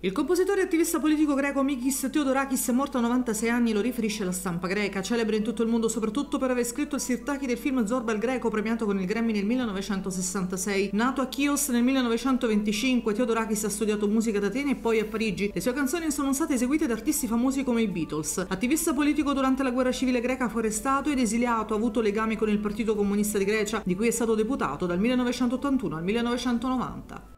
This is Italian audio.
Il compositore e attivista politico greco Mikis Theodorakis, morto a 96 anni, lo riferisce alla stampa greca, celebre in tutto il mondo soprattutto per aver scritto il sirtaki del film Zorba il greco, premiato con il Grammy nel 1966. Nato a Chios nel 1925, Theodorakis ha studiato musica ad Atene e poi a Parigi. Le sue canzoni sono state eseguite da artisti famosi come i Beatles. Attivista politico durante la guerra civile greca, fu arrestato ed esiliato, ha avuto legami con il Partito Comunista di Grecia, di cui è stato deputato dal 1981 al 1990.